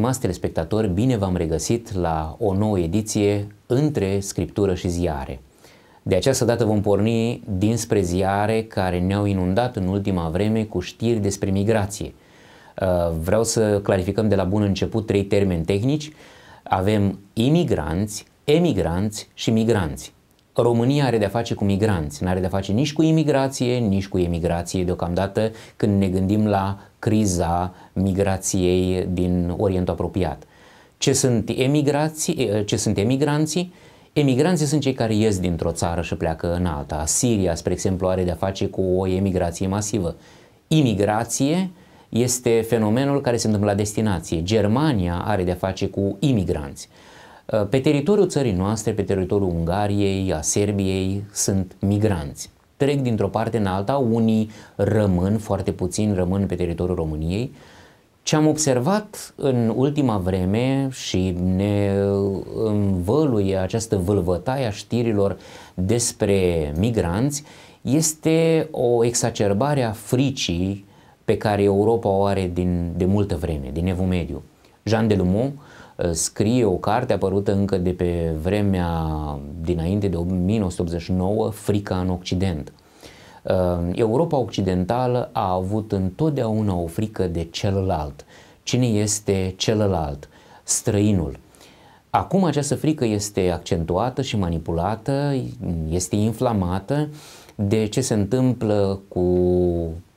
Stimați telespectatori, bine v-am regăsit la o nouă ediție între scriptură și ziare. De această dată vom porni dinspre ziare care ne-au inundat în ultima vreme cu știri despre migrație. Uh, vreau să clarificăm de la bun început trei termeni tehnici. Avem imigranți, emigranți și migranți. România are de-a face cu migranți, nu are de-a face nici cu imigrație, nici cu emigrație deocamdată când ne gândim la criza migrației din Orientul apropiat. Ce sunt, emigrații, ce sunt emigranții? Emigranții sunt cei care ies dintr-o țară și pleacă în alta. Siria, spre exemplu, are de-a face cu o emigrație masivă. Imigrație este fenomenul care se întâmplă la destinație. Germania are de-a face cu imigranți. Pe teritoriul țării noastre, pe teritoriul Ungariei, a Serbiei, sunt migranți trec dintr-o parte în alta, unii rămân, foarte puțini rămân pe teritoriul României. Ce am observat în ultima vreme și ne uh, învăluie această vâlvătaie a știrilor despre migranți este o exacerbare a fricii pe care Europa o are din, de multă vreme, din Evul Mediu. Jean Delumont, Uh, scrie o carte apărută încă de pe vremea dinainte de 1989, Frica în Occident. Uh, Europa Occidentală a avut întotdeauna o frică de celălalt. Cine este celălalt? Străinul. Acum această frică este accentuată și manipulată, este inflamată de ce se întâmplă cu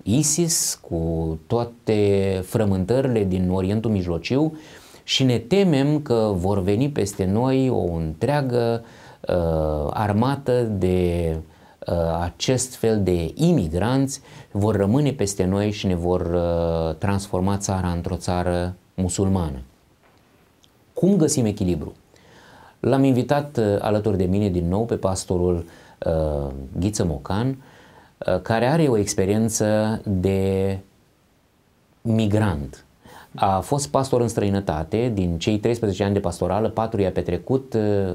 ISIS, cu toate frământările din Orientul Mijlociu, uh, și ne temem că vor veni peste noi o întreagă uh, armată de uh, acest fel de imigranți, vor rămâne peste noi și ne vor uh, transforma țara într-o țară musulmană. Cum găsim echilibru? L-am invitat uh, alături de mine din nou pe pastorul uh, Ghiță Mocan, uh, care are o experiență de migrant a fost pastor în străinătate, din cei 13 ani de pastorală, 4 i-a petrecut uh,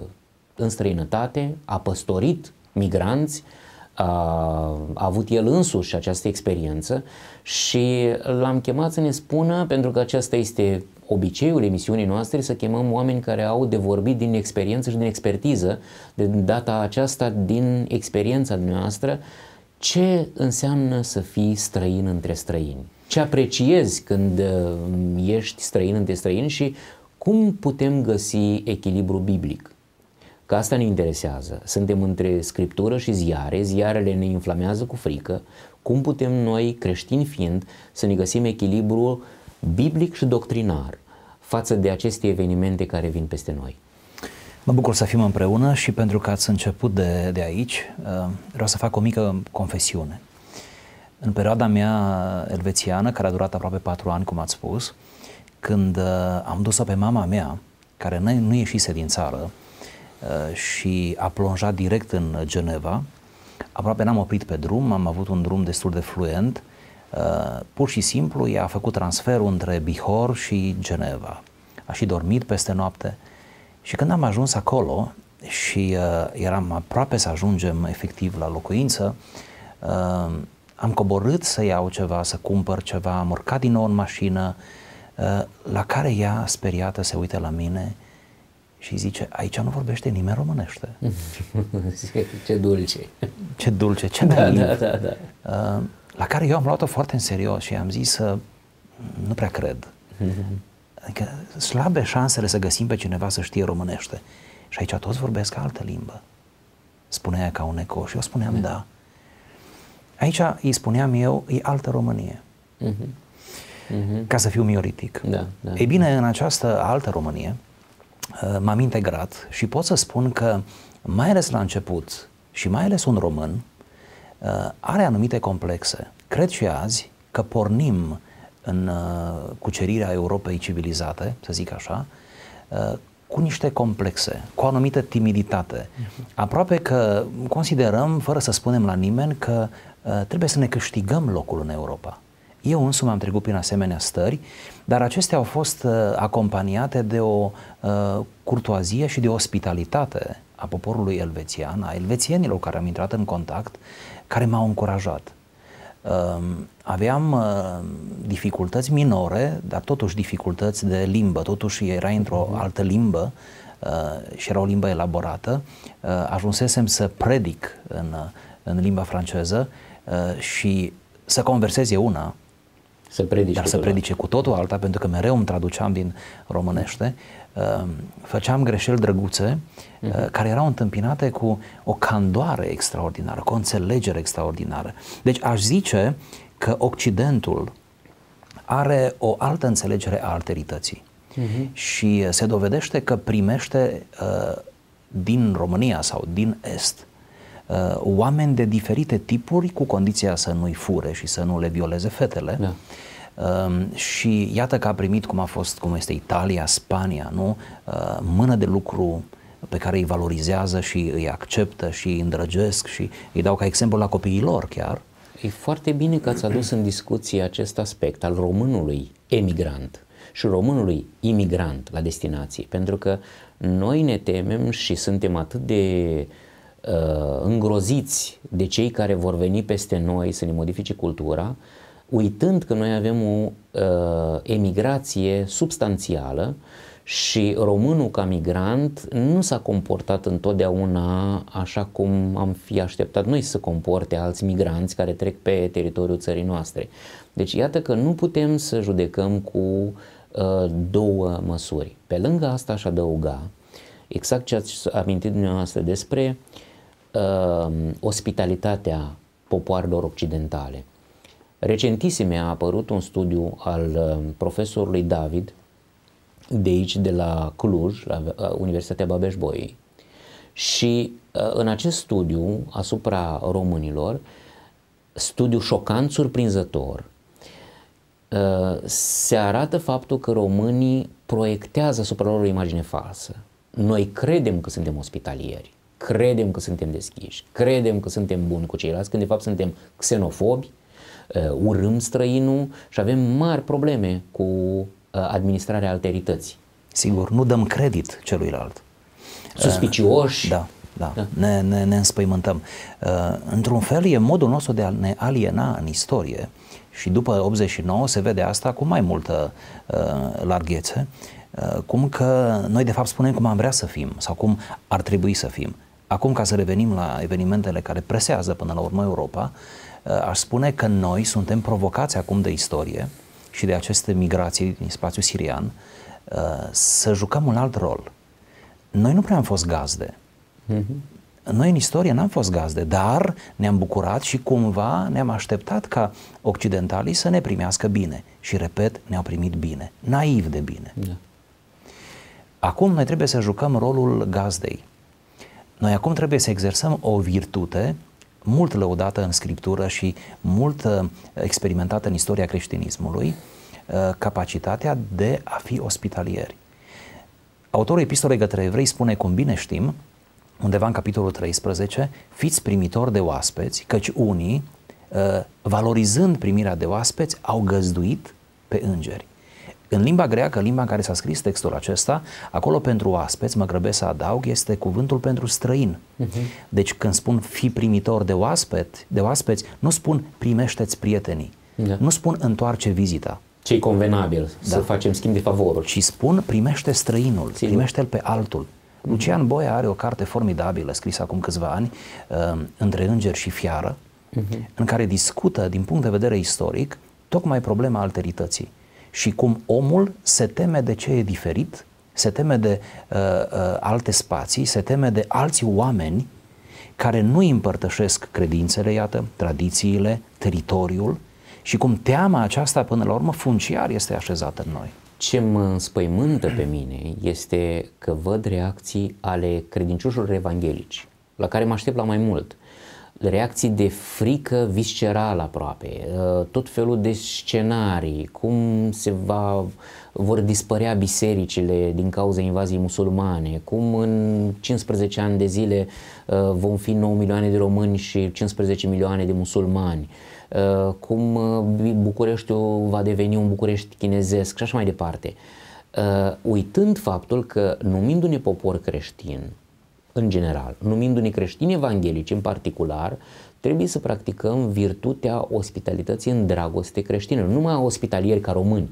în străinătate, a păstorit migranți, a, a avut el însuși această experiență și l-am chemat să ne spună, pentru că acesta este obiceiul emisiunii noastre, să chemăm oameni care au de vorbit din experiență și din expertiză, de data aceasta din experiența noastră, ce înseamnă să fii străin între străini ce apreciezi când uh, ești străin între străini și cum putem găsi echilibru biblic. Că asta ne interesează. Suntem între scriptură și ziare, ziarele ne inflamează cu frică. Cum putem noi, creștini fiind, să ne găsim echilibru biblic și doctrinar față de aceste evenimente care vin peste noi? Mă bucur să fim împreună și pentru că ați început de, de aici, uh, vreau să fac o mică confesiune. În perioada mea elvețiană, care a durat aproape patru ani, cum ați spus, când uh, am dus-o pe mama mea, care nu ieșise din țară uh, și a plonjat direct în Geneva, aproape n-am oprit pe drum, am avut un drum destul de fluent, uh, pur și simplu ea a făcut transferul între Bihor și Geneva. A și dormit peste noapte și când am ajuns acolo și eram aproape să ajungem efectiv la locuință, am coborât să iau ceva, să cumpăr ceva, am urcat din nou în mașină, uh, la care ea, speriată, se uită la mine și zice, aici nu vorbește nimeni românește. ce dulce. Ce dulce, ce da, da, da, da. Uh, la care eu am luat-o foarte în serios și am zis, nu prea cred. Mhm. Adică slabe șansele să găsim pe cineva să știe românește. Și aici toți vorbesc altă limbă. Spunea ca un eco și eu spuneam mhm. da. da Aici îi spuneam eu, e altă Românie. Uh-huh. Ca să fiu mioritic. Da, da. Ei bine, în această altă Românie uh, m-am integrat și pot să spun că, mai ales la început și mai ales un român, uh, are anumite complexe. Cred și azi că pornim în uh, cucerirea Europei civilizate, să zic așa, cu niște complexe, cu o anumită timiditate. Mhm. Aproape că considerăm, fără să spunem la nimeni, că Uh, trebuie să ne câștigăm locul în Europa. Eu însumi am trecut prin asemenea stări, dar acestea au fost uh, acompaniate de o uh, curtoazie și de ospitalitate a poporului elvețian, a elvețienilor care am intrat în contact, care m-au încurajat. Um, aveam dificultăți minore, dar totuși dificultăți de limbă, totuși era într-o mhm. altă limbă și era o limbă elaborată. Ajunsesem să predic în, în limba franceză Uh, și să converseze una, să predice dar să predice cu totul alta, pentru că mereu îmi traduceam din românește, uh, făceam greșeli drăguțe uh-huh. care erau întâmpinate cu o candoare extraordinară, cu o înțelegere extraordinară. Deci aș zice că Occidentul are o altă înțelegere a alterității uh-huh. și se dovedește că primește uh, din România sau din Est Uh, oameni de diferite tipuri cu condiția să nu-i fure și să nu le violeze fetele. Da. Um, și iată că a primit cum a fost, cum este Italia, Spania, nu? Uh, mână de lucru pe care îi valorizează și îi acceptă și îi îndrăgesc și îi dau ca exemplu la copiii lor chiar. E foarte bine că ați adus în discuție acest aspect al românului emigrant și românului imigrant la destinație, pentru că noi ne temem și suntem atât de uh, Uh, îngroziți de cei care vor veni peste noi să ne modifice cultura, uitând că noi avem o uh, emigrație substanțială și românul ca migrant nu s-a comportat întotdeauna așa cum am fi așteptat noi să comporte alți migranți care trec pe teritoriul țării noastre. Deci iată că nu putem să judecăm cu uh, două măsuri. Pe lângă asta aș adăuga exact ce ați amintit dumneavoastră despre uh, uh, ospitalitatea popoarelor occidentale. Recentisime a apărut un studiu al um, profesorului David de aici, de la Cluj, la uh, Universitatea babeș bolyai Și uh, în acest studiu asupra românilor, studiu șocant, surprinzător, uh, se arată faptul că românii proiectează asupra lor o imagine falsă. Noi credem că suntem ospitalieri Credem că suntem deschiși, credem că suntem buni cu ceilalți, când de fapt suntem xenofobi, uh, urâm străinul și avem mari probleme cu uh, administrarea alterității. Sigur, nu dăm credit celuilalt. Uh, Suspicioși. Da, da, da. Ne, ne, ne înspăimântăm. Într-un fel e modul nostru de a ne aliena în istorie și după 89 se vede asta cu mai multă larghețe, cum că noi de fapt spunem cum am vrea să fim sau cum ar trebui să fim. Acum, ca să revenim la evenimentele care presează până la urmă Europa, eh, aș spune că noi suntem provocați acum de istorie și de aceste migrații din spațiul sirian eh, să jucăm un alt rol. Noi nu prea am fost gazde. Mhm. Noi în istorie n-am fost gazde, dar ne-am bucurat și cumva ne-am așteptat ca occidentalii să ne primească bine. Și, repet, ne-au primit bine. Naiv de bine. Da. Acum noi trebuie să jucăm rolul gazdei noi acum trebuie să exersăm o virtute mult lăudată în Scriptură și mult uh, experimentată în istoria creștinismului, uh, capacitatea de a fi ospitalieri. Autorul epistolei către evrei spune, cum bine știm, undeva în capitolul 13, fiți primitori de oaspeți, căci unii, uh, valorizând primirea de oaspeți, au găzduit pe îngeri. În limba greacă, limba în care s-a scris textul acesta, acolo pentru oaspeți, mă grăbesc să adaug, este cuvântul pentru străin. Uh-huh. Deci când spun fi primitor de, oaspet, de oaspeți, nu spun primește-ți prietenii, da. nu spun întoarce vizita. Ce convenabil, da. să facem schimb de favoruri. Ci spun primește străinul, Sigur. primește-l pe altul. Uh-huh. Lucian Boia are o carte formidabilă scrisă acum câțiva ani, uh, Între îngeri și fiară, uh-huh. în care discută din punct de vedere istoric tocmai problema alterității și cum omul se teme de ce e diferit, se teme de uh, uh, alte spații, se teme de alți oameni care nu îi împărtășesc credințele, iată, tradițiile, teritoriul și cum teama aceasta până la urmă funciar este așezată în noi. Ce mă înspăimântă pe mine este că văd reacții ale credincioșilor evanghelici, la care mă aștept la mai mult. Uh, reacții de frică viscerală aproape, uh, tot felul de scenarii, cum se va, vor dispărea bisericile din cauza invaziei musulmane, cum în 15 ani de zile uh, vom fi 9 milioane de români și 15 milioane de musulmani, uh, cum Bucureștiul va deveni un București chinezesc și așa mai departe. Uitând faptul că numindu-ne popor creștin, în general, numindu-ne creștini evanghelici în particular, trebuie să practicăm virtutea ospitalității în dragoste creștină, nu numai ospitalieri ca români,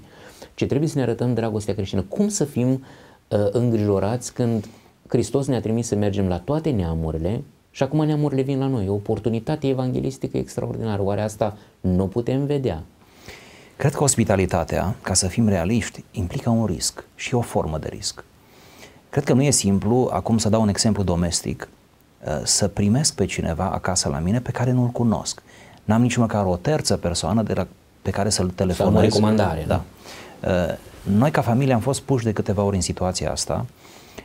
ci trebuie să ne arătăm dragostea creștină. Cum să fim uh, îngrijorați când Hristos ne-a trimis să mergem la toate neamurile și acum neamurile vin la noi. E o oportunitate evanghelistică extraordinară. Oare asta nu putem vedea? Cred că ospitalitatea, ca să fim realiști, implică un risc și o formă de risc. Cred că nu e simplu, acum să dau un exemplu domestic, uh, să primesc pe cineva acasă la mine pe care nu-l cunosc. N-am nici măcar o terță persoană de la, pe care să-l telefonez. Sau o recomandare. Da. da. Uh, noi ca familie am fost puși de câteva ori în situația asta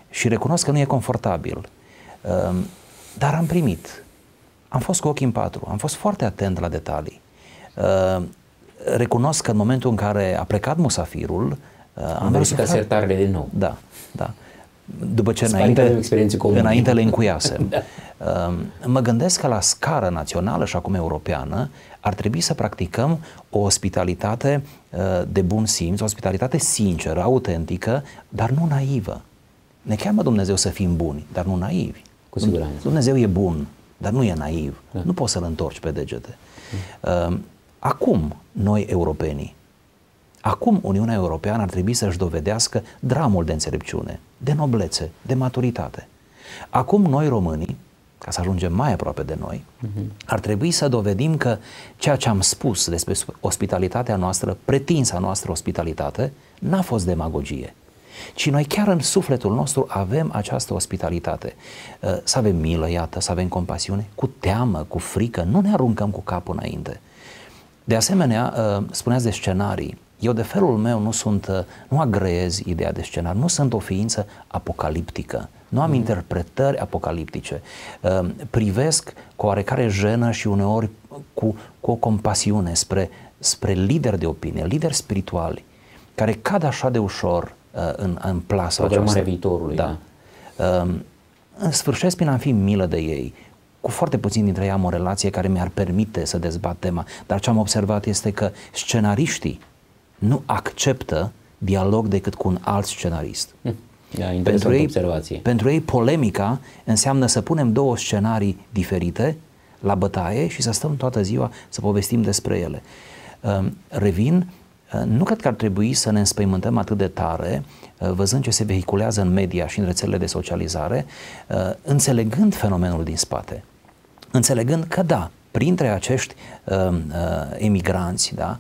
și recunosc că nu e confortabil. Uh, dar am primit. Am fost cu ochii în patru, am fost foarte atent la detalii. Recunosc că în momentul în care a plecat musafirul, am, am verificat sertarele din nou. Da, da după ce înainte, înainte le încuiase. da. Ehm, mă gândesc că la scară națională și acum europeană ar trebui să practicăm o ospitalitate eh, de bun simț, o ospitalitate sinceră, autentică, dar nu naivă. Ne cheamă Dumnezeu să fim buni, dar nu naivi. Cu siguranță. Dumnezeu e bun, dar nu e naiv. Da. Nu poți să-l întorci pe degete. Da. Ehm, acum, noi europenii, Acum Uniunea Europeană ar trebui să-și dovedească dramul de înțelepciune, de noblețe, de maturitate. Acum noi românii, ca să ajungem mai aproape de noi, mhm. ar trebui să dovedim că ceea ce am spus despre ospitalitatea noastră, pretinsa noastră ospitalitate, n-a fost demagogie, ci noi chiar în sufletul nostru avem această ospitalitate. Uh, să avem milă, iată, să avem compasiune, cu teamă, cu frică, nu ne aruncăm cu capul înainte. De asemenea, uh, spuneați de scenarii. Eu de felul meu nu sunt, uh, nu agreez ideea de scenar, nu sunt o ființă apocaliptică, nu am mm. interpretări apocaliptice. Uh, privesc cu oarecare jenă și uneori cu, cu o compasiune spre, spre lideri de opinie, lideri spirituali, care cad așa de ușor uh, în, în plasa aceasta. viitorului. Da. da. Um, în sfârșit, prin a fi milă de ei, cu foarte puțin dintre ei am o relație care mi-ar permite să dezbat tema, dar ce am observat este că scenariștii nu acceptă dialog decât cu un alt scenarist. Da, pentru, ei, observație. pentru ei polemica înseamnă să punem două scenarii diferite la bătaie și să stăm toată ziua să povestim despre ele. Ehm, revin, eh, nu cred că ar trebui să ne înspăimântăm atât de tare eh, văzând ce se vehiculează în media și în rețelele de socializare, eh, înțelegând fenomenul din spate. Înțelegând că da, printre acești ehm, emigranți, da,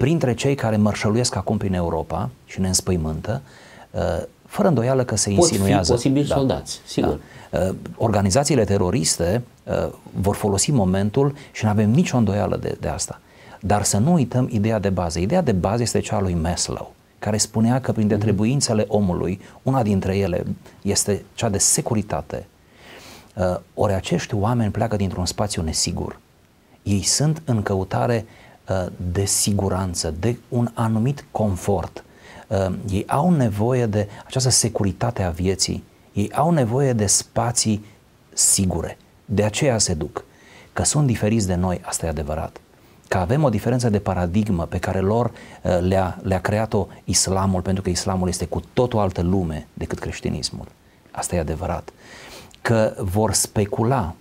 printre cei care mărșăluiesc acum prin Europa și ne înspăimântă, uh, fără îndoială că se Pot Fi posibil da, soldați, da. sigur. Da. Organizațiile teroriste uh, vor folosi momentul și nu avem nicio îndoială de, de asta. Dar să nu uităm ideea de bază. Ideea de bază este cea a lui Maslow care spunea că prin mhm. trebuințele omului, una dintre ele este cea de securitate. Ori acești oameni pleacă dintr-un spațiu nesigur. Ei sunt în căutare Uh, de siguranță, de un anumit confort. Uh, ei au nevoie de această securitate a vieții, ei au nevoie de spații sigure. De aceea se duc. Că sunt diferiți de noi, asta e adevărat. Că avem o diferență de paradigmă pe care lor uh, le-a, le creat-o islamul, pentru că islamul este cu tot o altă lume decât creștinismul. Asta e adevărat. Că vor specula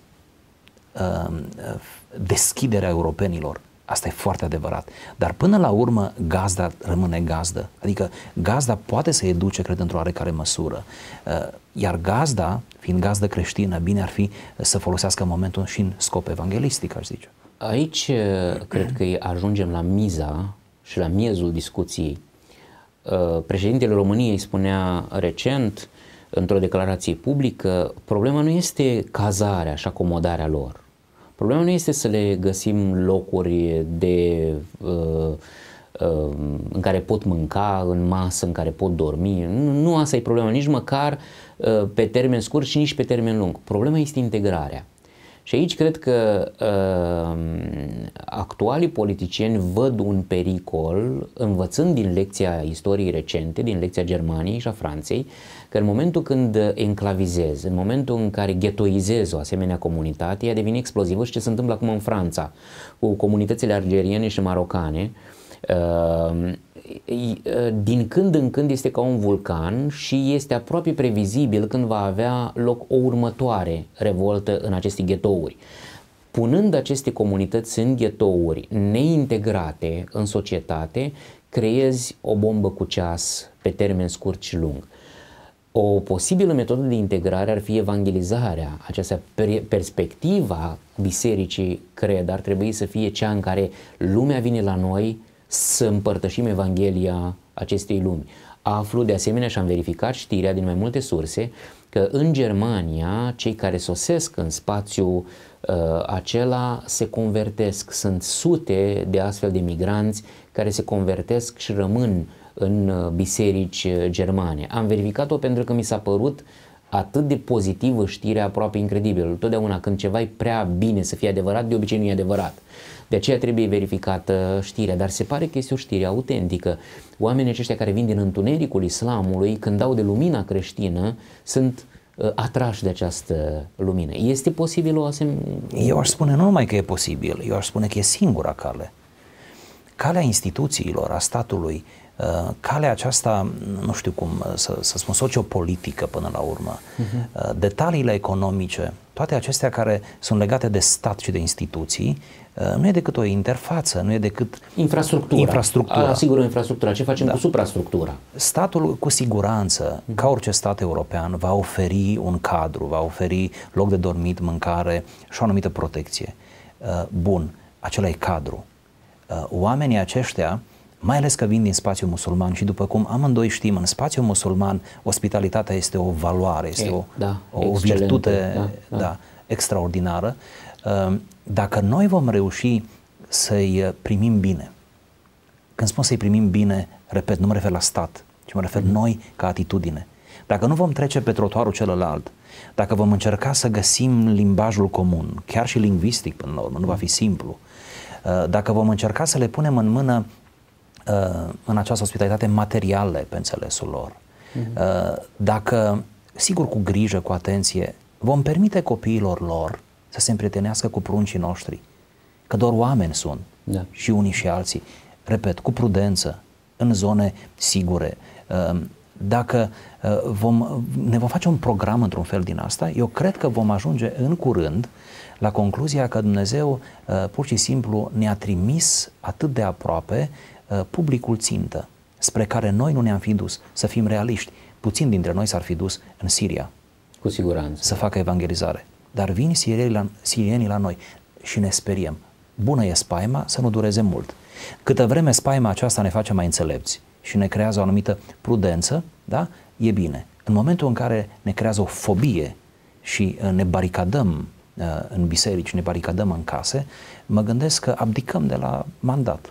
deschiderea europenilor Asta e foarte adevărat. Dar până la urmă, gazda rămâne gazdă. Adică gazda poate să educe, cred, într-o oarecare măsură. Uh, iar gazda, fiind gazdă creștină, bine ar fi să folosească momentul și în scop evanghelistic, aș zice. Aici uh, cred că ajungem la miza și la miezul discuției. Uh, președintele României spunea recent, într-o declarație publică, problema nu este cazarea și acomodarea lor Problema nu este să le găsim locuri de, uh, uh, în care pot mânca, în masă, în care pot dormi. Nu, nu asta e problema, nici măcar uh, pe termen scurt și nici pe termen lung. Problema este integrarea. Și aici cred că uh, actualii politicieni văd un pericol, învățând din lecția istoriei recente, din lecția Germaniei și a Franței, că în momentul când enclavizez, în momentul în care ghetoizez o asemenea comunitate, ea devine explozivă și ce se întâmplă acum în Franța, cu comunitățile algeriene și marocane, uh, din când în când este ca un vulcan și este aproape previzibil când va avea loc o următoare revoltă în aceste ghetouri. Punând aceste comunități în ghetouri neintegrate în societate, creezi o bombă cu ceas pe termen scurt și lung. O posibilă metodă de integrare ar fi evangelizarea. Această perspectiva bisericii, cred, ar trebui să fie cea în care lumea vine la noi, să împărtășim Evanghelia acestei lumi. Aflu de asemenea și am verificat știrea din mai multe surse că în Germania cei care sosesc în spațiu uh, acela se convertesc. Sunt sute de astfel de migranți care se convertesc și rămân în uh, biserici uh, germane. Am verificat-o pentru că mi s-a părut atât de pozitivă știrea aproape incredibilă. Totdeauna când ceva e prea bine să fie adevărat, de obicei nu e adevărat. De aceea trebuie verificată știrea, dar se pare că este o știre autentică. Oamenii aceștia care vin din întunericul islamului, când dau de lumina creștină, sunt ă, atrași de această lumină. Este posibil o asemenea... Eu aș spune nu numai că e posibil, eu aș spune că e singura cale. Calea instituțiilor, a statului, Uh, calea aceasta, nu știu cum uh, să, să spun, sociopolitică până la urmă, uh-huh. detaliile economice, toate acestea care sunt legate de stat și de instituții, uh, nu e decât o interfață, nu e decât infrastructura. infrastructura. Asigură infrastructura. Ce facem da. cu suprastructura? Statul, cu siguranță, mhm. ca orice stat european, va oferi un cadru, va oferi loc de dormit, mâncare și o anumită protecție. Bun, acela e cadru. Oamenii aceștia mai ales că vin din spațiul musulman și după cum amândoi știm, în spațiul musulman ospitalitatea este o valoare, este e, o, da, o, o virtute da, da. Da, extraordinară. Ehm, dacă noi vom reuși să-i eh, primim bine, când spun să-i primim bine, repet, nu mă refer la stat, ci mă refer mm-hmm. noi ca atitudine. Dacă nu vom trece pe trotuarul celălalt, dacă vom încerca să găsim limbajul comun, chiar și lingvistic până la urmă, nu va fi simplu, eh, dacă vom încerca să le punem în mână Uh, în această ospitalitate materiale pe înțelesul lor. Uh-huh. Dacă, sigur cu grijă, cu atenție, vom permite copiilor lor să se împrietenească cu pruncii noștri, că doar oameni sunt da. și unii și alții, repet, cu prudență, în zone sigure. Uh, dacă uh, vom, ne vom face un program într-un fel din asta, eu cred că vom ajunge în curând la concluzia că Dumnezeu pur și simplu ne-a trimis atât de aproape Uh, publicul țintă spre care noi nu ne-am fi dus, să fim realiști, puțin dintre noi s-ar fi dus în Siria. Cu siguranță. Să facă evangelizare. Dar vin sirienii la, sirienii la noi și ne speriem. Bună e spaima, să nu dureze mult. Câtă vreme spaima aceasta ne face mai înțelepți și ne creează o anumită prudență, da? e bine. În momentul în care ne creează o fobie și uh, ne baricadăm uh, în biserici, ne baricadăm în case, mă gândesc că abdicăm de la mandat.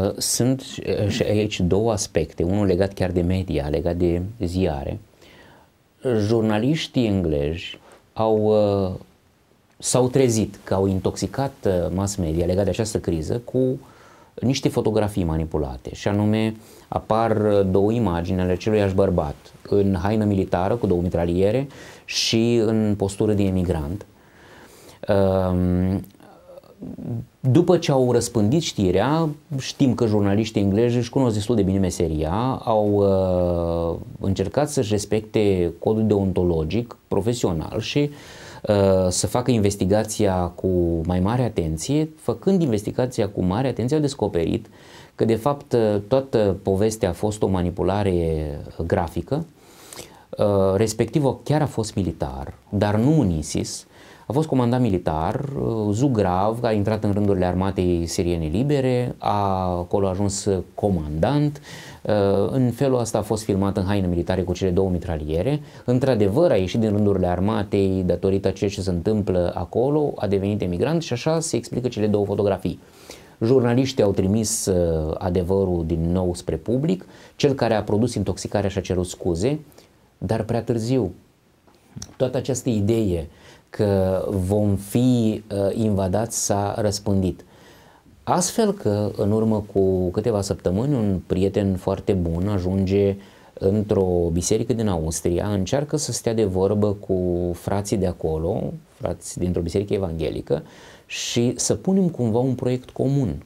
Uh, sunt uh, și aici două aspecte, unul legat chiar de media, legat de ziare. Jurnaliștii englezi au, uh, s-au trezit că au intoxicat mass media legat de această criză cu niște fotografii manipulate și anume apar două imagini ale aceluiași bărbat în haină militară cu două mitraliere și în postură de emigrant. Um, după ce au răspândit știrea, știm că jurnaliștii englezi își cunosc destul de bine meseria, au uh, încercat să-și respecte codul deontologic, profesional și uh, să facă investigația cu mai mare atenție. Făcând investigația cu mare atenție, au descoperit că, de fapt, uh, toată povestea a fost o manipulare grafică, uh, respectiv chiar a fost militar, dar nu un ISIS, a fost comandant militar, uh, zugrav, a intrat în rândurile armatei siriene libere, a, acolo a ajuns comandant. Uh, în felul ăsta a fost filmat în haine militare cu cele două mitraliere. Într-adevăr a ieșit din rândurile armatei datorită ceea ce se întâmplă acolo, a devenit emigrant și așa se explică cele două fotografii. Jurnaliștii au trimis uh, adevărul din nou spre public, cel care a produs intoxicarea și-a cerut scuze, dar prea târziu. Toată această idee uh, că vom fi uh, invadați s-a răspândit. Astfel că în urmă cu câteva săptămâni un prieten foarte bun ajunge într-o biserică din Austria, încearcă să stea de vorbă cu frații de acolo, frați dintr-o biserică evanghelică și să punem cumva un proiect comun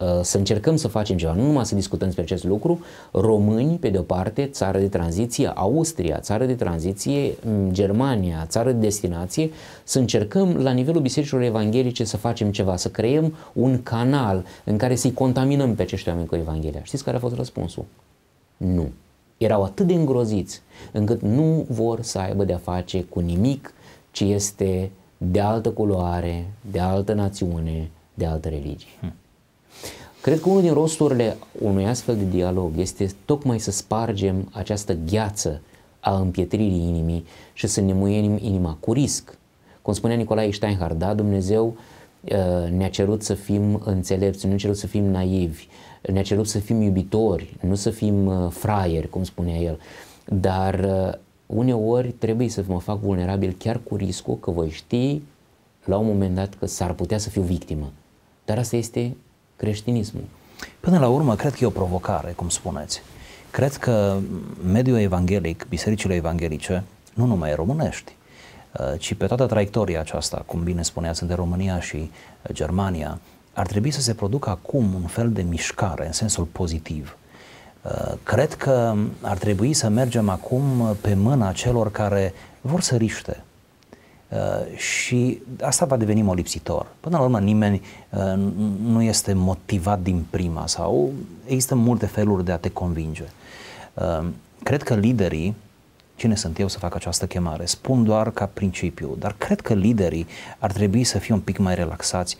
Uh, să încercăm să facem ceva, nu numai să discutăm despre acest lucru, români, pe de-o parte, țară de tranziție, Austria, țară de tranziție, mm, Germania, țară de destinație, să încercăm la nivelul bisericilor evanghelice să facem ceva, să creăm un canal în care să-i contaminăm pe acești oameni cu Evanghelia. Știți care a fost răspunsul? Nu. Erau atât de îngroziți încât nu vor să aibă de-a face cu nimic ce este de altă culoare, de altă națiune, de altă religie. Hmm. Cred că unul din rosturile unui astfel de dialog este tocmai să spargem această gheață a împietririi inimii și să ne muienim inima cu risc. Cum spunea Nicolae Steinhardt, da, Dumnezeu uh, ne-a cerut să fim înțelepți, nu ne-a cerut să fim naivi, ne-a cerut să fim iubitori, nu să fim uh, fraieri, cum spunea el. Dar uh, uneori trebuie să mă fac vulnerabil chiar cu riscul că voi ști la un moment dat că s-ar putea să fiu victimă. Dar asta este creștinismul. Până la urmă, cred că e o provocare, cum spuneți. Cred că mediul evanghelic, bisericile evanghelice, nu numai românești, uh, ci pe toată traiectoria aceasta, cum bine spuneați, între România și Germania, ar trebui să se producă acum un fel de mișcare în sensul pozitiv. Uh, cred că ar trebui să mergem acum pe mâna celor care vor să riște, Uh, și asta va deveni molipsitor. Până la urmă, nimeni uh, nu este motivat din prima sau există multe feluri de a te convinge. Uh, cred că liderii cine sunt eu să fac această chemare. Spun doar ca principiu, dar cred că liderii ar trebui să fie un pic mai relaxați,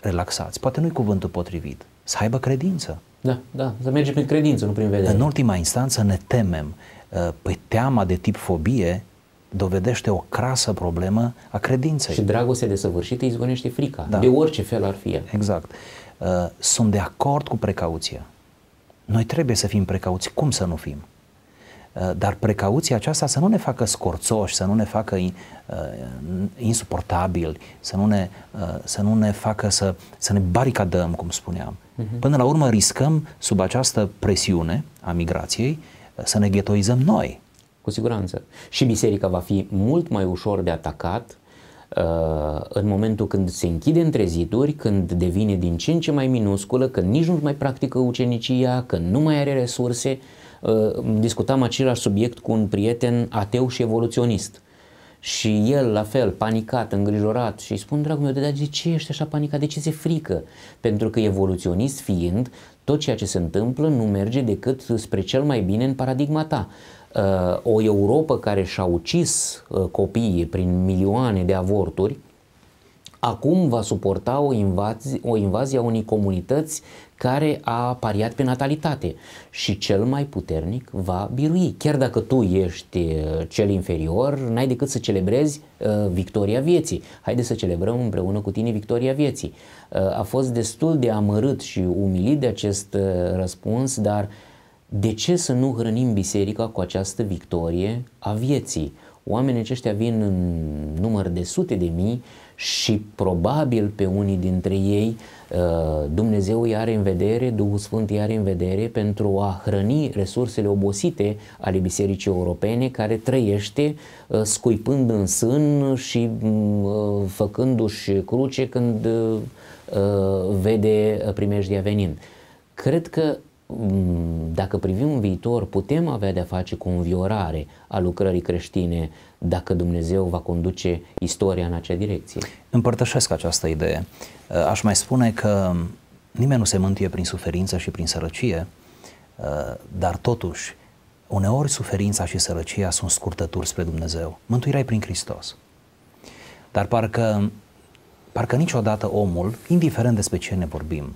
relaxați. Poate nu-i cuvântul potrivit, să aibă credință. Da, da, să merge prin credință, nu prin vedere. În ultima instanță ne temem. pe păi teama de tip fobie dovedește o crasă problemă a credinței. Și dragostea desăvârșită izgonește frica, da. de orice fel ar fi. Exact. Uh, sunt de acord cu precauția. Noi trebuie să fim precauți, cum să nu fim? Uh, dar precauția aceasta să nu ne facă scorțoși, să nu ne facă uh, insuportabili, să nu ne, să nu ne facă să, să ne baricadăm, cum spuneam. Uh-huh. Până la urmă riscăm, sub această presiune a migrației, să ne ghetoizăm noi cu siguranță. Și biserica va fi mult mai ușor de atacat uh, în momentul când se închide între ziduri, când devine din ce în ce mai minusculă, când nici nu mai practică ucenicia, când nu mai are resurse. Uh, discutam același subiect cu un prieten ateu și evoluționist. Și el, la fel, panicat, îngrijorat și îi spun, dragul meu, dar de ce ești așa panicat? De ce se frică? Pentru că evoluționist fiind, tot ceea ce se întâmplă nu merge decât spre cel mai bine în paradigma ta. Uh, o Europa care și-a ucis uh, copiii prin milioane de avorturi, acum va suporta o invazie, o invazie a unei comunități care a pariat pe natalitate și cel mai puternic va birui. Chiar dacă tu ești uh, cel inferior, n-ai decât să celebrezi uh, victoria vieții. Haide să celebrăm împreună cu tine victoria vieții. Uh, a fost destul de amărât și umilit de acest uh, răspuns, dar uh, de ce să nu hrănim biserica cu această victorie a vieții? Oamenii aceștia vin în număr de sute de mii și probabil pe unii dintre ei uh, Dumnezeu îi are în vedere, Duhul Sfânt îi are în vedere pentru a hrăni resursele obosite ale Bisericii Europene care trăiește uh, scuipând în sân și mm, uh, făcându-și cruce când vede primejdia venind. Cred că Mm, dacă privim în viitor, putem avea de-a face cu o înviorare a lucrării creștine dacă Dumnezeu va conduce istoria în acea direcție. Împărtășesc această idee. Uh, aș mai spune că nimeni nu se mântuie prin suferință și prin sărăcie, uh, dar totuși, uneori suferința și sărăcia sunt scurtături spre Dumnezeu. Mântuirea e prin Hristos. Dar parcă, parcă niciodată omul, indiferent despre ce ne vorbim,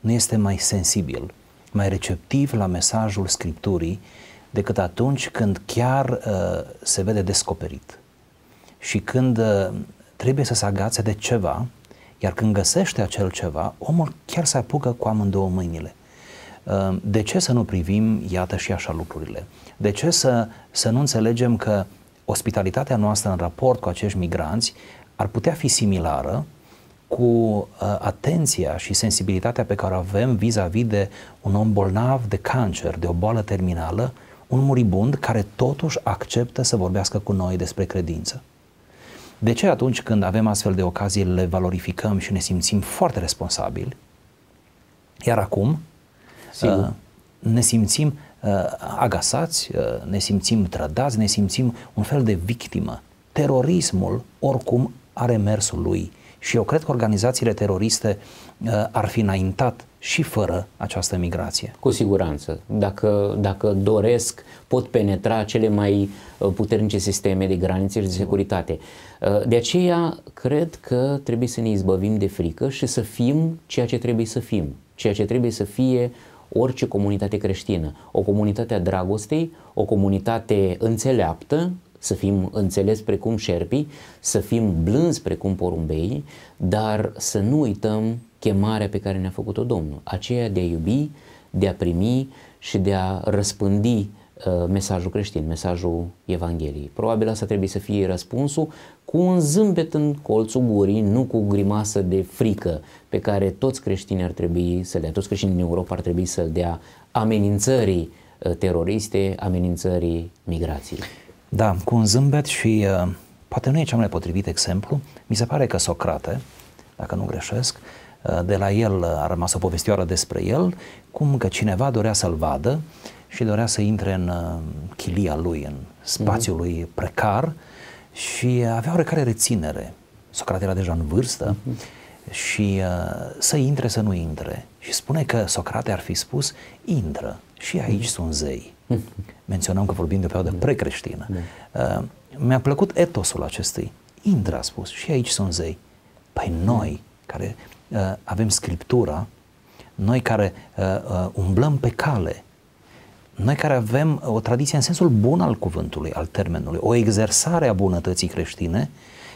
nu este mai sensibil mai receptiv la mesajul Scripturii decât atunci când chiar uh, se vede descoperit și când uh, trebuie să se agațe de ceva, iar când găsește acel ceva, omul chiar se apucă cu amândouă mâinile. Uh, de ce să nu privim, iată și așa lucrurile? De ce să, să nu înțelegem că ospitalitatea noastră în raport cu acești migranți ar putea fi similară cu uh, atenția și sensibilitatea pe care o avem vis-a-vis de un om bolnav de cancer, de o boală terminală, un muribund care totuși acceptă să vorbească cu noi despre credință. De ce atunci când avem astfel de ocazii le valorificăm și ne simțim foarte responsabili, iar acum uh, ne simțim uh, agasați, uh, ne simțim trădați, ne simțim un fel de victimă. Terorismul oricum are mersul lui și eu cred că organizațiile teroriste uh, ar fi înaintat și fără această migrație. Cu siguranță. Dacă, dacă doresc, pot penetra cele mai uh, puternice sisteme de granițe și de securitate. Uh, de aceea, cred că trebuie să ne izbăvim de frică și să fim ceea ce trebuie să fim, ceea ce trebuie să fie orice comunitate creștină. O comunitate a dragostei, o comunitate înțeleaptă, să fim înțeles precum șerpii, să fim blânzi precum porumbei, dar să nu uităm chemarea pe care ne-a făcut-o Domnul, aceea de a iubi, de a primi și de a răspândi uh, mesajul creștin, mesajul Evangheliei. Probabil asta trebuie să fie răspunsul cu un zâmbet în colțul gurii, nu cu grimasă de frică pe care toți creștinii ar trebui să le dea, toți creștinii din Europa ar trebui să le dea amenințării uh, teroriste, amenințării migrației. Da, cu un zâmbet și uh, poate nu e cel mai potrivit exemplu, mi se pare că Socrate, dacă nu greșesc, uh, de la el uh, a rămas o povestioară despre el, cum că cineva dorea să-l vadă și dorea să intre în chilia lui, în mhm. spațiul lui precar și avea oarecare reținere. Socrate era deja în vârstă mhm. și să intre, să nu intre. Și spune că Socrate ar fi spus, intră și aici mhm. sunt zei. Menționam că vorbim de o perioadă da. precreștină. Da. Uh, mi-a plăcut etosul acestui. Indra a spus, și aici sunt zei. Păi da. noi, care uh, avem scriptura, noi care uh, uh umblăm pe cale, noi care avem uh, o tradiție în sensul bun al cuvântului, al termenului, o exersare a bunătății creștine,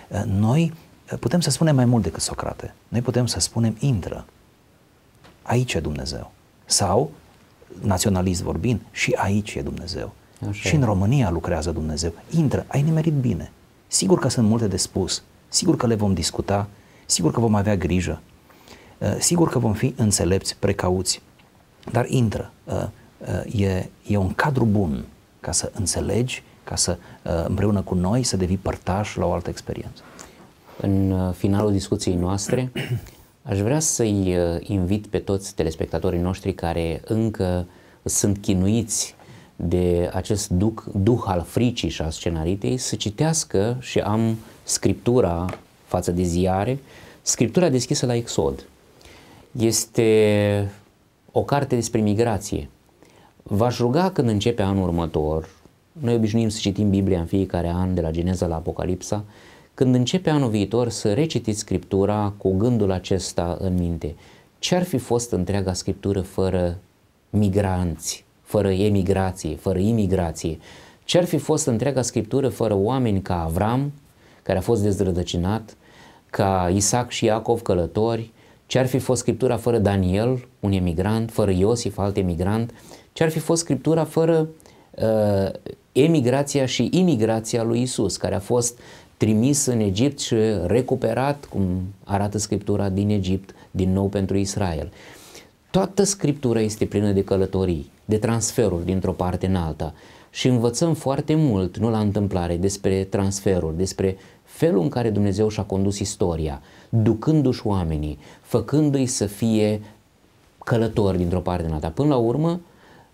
uh, noi putem să spunem mai mult decât Socrate. Noi putem să spunem intră. Aici e Dumnezeu. Sau naționalist vorbind, și aici e Dumnezeu. Așa. Și în România lucrează Dumnezeu. Intră, ai nimerit bine. Sigur că sunt multe de spus, sigur că le vom discuta, sigur că vom avea grijă, uh, sigur că vom fi înțelepți, precauți, dar intră. Uh, uh, e, e un cadru bun ca să înțelegi, ca să împreună cu noi să devii părtaș la o altă experiență. În finalul discuției noastre, Aș vrea să-i uh, invit pe toți telespectatorii noștri care încă sunt chinuiți de acest duc, duh al fricii și al scenaritei să citească și am scriptura față de ziare, scriptura deschisă la Exod. Este o carte despre migrație. V-aș ruga când începe anul următor, noi obișnuim să citim Biblia în fiecare an de la Geneza la Apocalipsa, când începe anul viitor să recitiți Scriptura cu gândul acesta în minte, ce ar fi fost întreaga Scriptură fără migranți, fără emigrație, fără imigrație? Ce ar fi fost întreaga Scriptură fără oameni ca Avram, care a fost dezrădăcinat, ca Isaac și Iacov călători, ce ar fi fost Scriptura fără Daniel, un emigrant, fără Iosif, alt emigrant, ce ar fi fost Scriptura fără uh, emigrația și imigrația lui Isus, care a fost trimis în Egipt și recuperat, cum arată Scriptura, din Egipt, din nou pentru Israel. Toată Scriptura este plină de călătorii, de transferuri dintr-o parte în alta și învățăm foarte mult, nu la întâmplare, despre transferuri, despre felul în care Dumnezeu și-a condus istoria, ducându-și oamenii, făcându-i să fie călători dintr-o parte în alta. Până la urmă,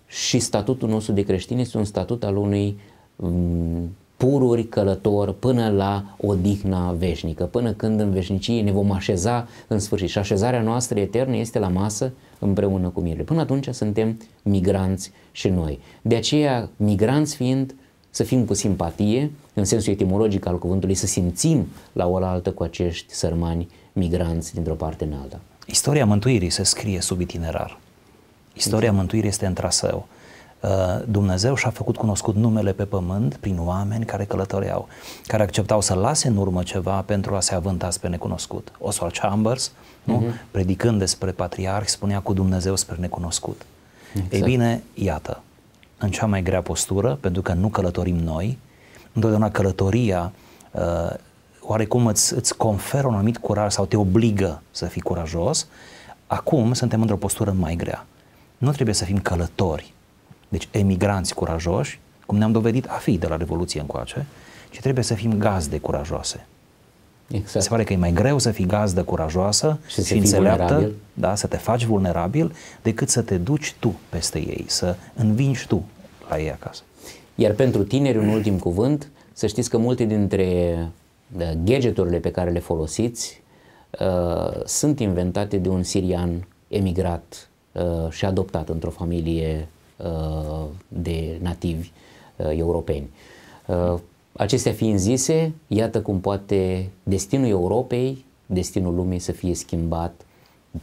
și statutul nostru de creștin este un statut al unui mm, pururi călător până la o odihna veșnică, până când în veșnicie ne vom așeza în sfârșit. Și așezarea noastră eternă este la masă împreună cu miele. Până atunci suntem migranți și noi. De aceea, migranți fiind, să fim cu simpatie, în sensul etimologic al cuvântului, să simțim la oaltă cu acești sărmani migranți dintr-o parte în alta. Istoria mântuirii se scrie sub itinerar. Istoria exact. mântuirii este în traseu. Uh, Dumnezeu și-a făcut cunoscut numele pe pământ prin oameni care călătoreau, care acceptau să lase în urmă ceva pentru a se avânta spre necunoscut. Oswald Chambers, nu? Uh-huh. predicând despre patriarh, spunea cu Dumnezeu spre necunoscut. Exact. Ei bine, iată, în cea mai grea postură, pentru că nu călătorim noi, întotdeauna călătoria uh, oarecum îți, îți conferă un anumit curaj sau te obligă să fii curajos, acum suntem într-o postură mai grea. Nu trebuie să fim călători, deci emigranți curajoși, cum ne-am dovedit a fi de la Revoluție încoace, și trebuie să fim gazde curajoase. Exact. Se pare că e mai greu să fii gazdă curajoasă și, și înțeleaptă, da, să te faci vulnerabil, decât să te duci tu peste ei, să învingi tu la ei acasă. Iar pentru tineri, un ultim cuvânt, să știți că multe dintre da, gadgeturile pe care le folosiți uh, sunt inventate de un sirian emigrat uh, și adoptat într-o familie de nativi uh, europeni. Uh, acestea fiind zise, iată cum poate destinul Europei, destinul lumii să fie schimbat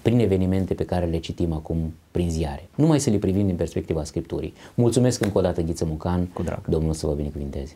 prin evenimente pe care le citim acum prin ziare. Numai să le privim din perspectiva Scripturii. Mulțumesc încă o dată, Ghiță Mucan. Cu drag. Domnul să vă binecuvinteze.